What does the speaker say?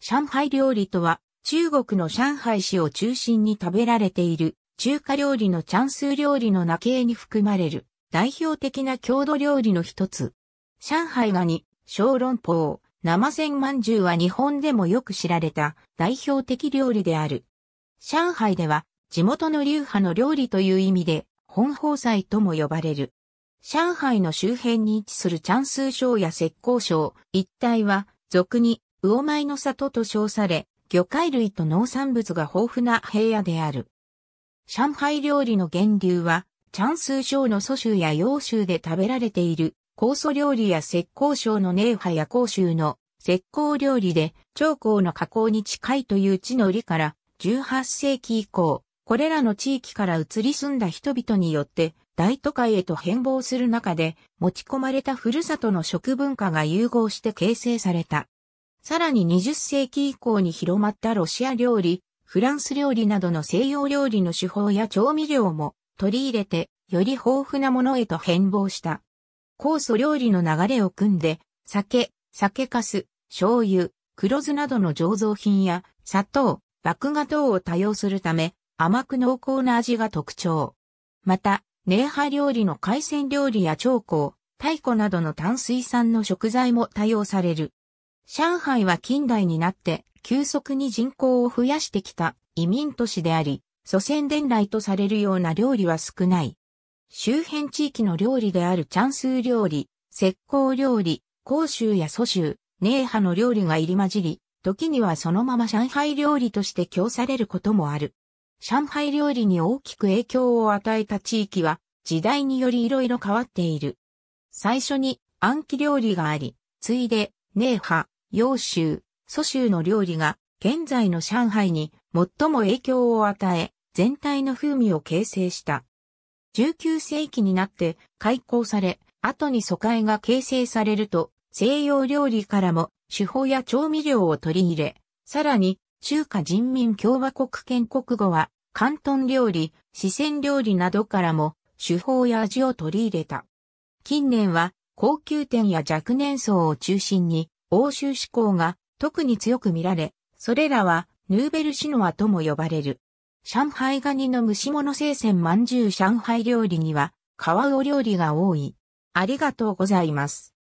上海料理とは、中国の上海市を中心に食べられている、中華料理のチャンス料理の名形に含まれる、代表的な郷土料理の一つ。上海ガニ、小籠包、生鮮饅頭は日本でもよく知られた代表的料理である。上海では地元の流派の料理という意味で本包菜とも呼ばれる。上海の周辺に位置するチャンス省や浙江省一帯は俗に魚米の里と称され、魚介類と農産物が豊富な平野である。上海料理の源流は、チャンスー省の蘇州や洋州で食べられている、酵素料理や石膏省の寧波や甲州の石膏料理で、長江の河口に近いという地の利から、18世紀以降、これらの地域から移り住んだ人々によって、大都会へと変貌する中で、持ち込まれたふるさとの食文化が融合して形成された。さらに20世紀以降に広まったロシア料理、フランス料理などの西洋料理の手法や調味料も取り入れて、より豊富なものへと変貌した。酵素料理の流れを組んで、酒、酒粕、醤油、黒酢などの醸造品や、砂糖、麦芽等を多用するため、甘く濃厚な味が特徴。また、ネーハ料理の海鮮料理や長江、太古などの淡水産の食材も多用される。上海は近代になって急速に人口を増やしてきた移民都市であり、祖先伝来とされるような料理は少ない。周辺地域の料理であるチャンスー料理、石膏料理、広州や蘇州、寧波の料理が入り混じり、時にはそのまま上海料理として供されることもある。上海料理に大きく影響を与えた地域は、時代により色々変わっている。最初に暗記料理があり、ついで、寧波、洋州、蘇州の料理が現在の上海に最も影響を与え、全体の風味を形成した。19世紀になって開港され、後に疎開が形成されると、西洋料理からも手法や調味料を取り入れ、さらに中華人民共和国建国後は、広東料理、四川料理などからも手法や味を取り入れた。近年は高級店や若年層を中心に欧州志向が特に強く見られ、それらはヌーベルシノアとも呼ばれる。上海ガニの蒸し物生鮮まんじゅう上海料理には、皮魚料理が多い。ありがとうございます。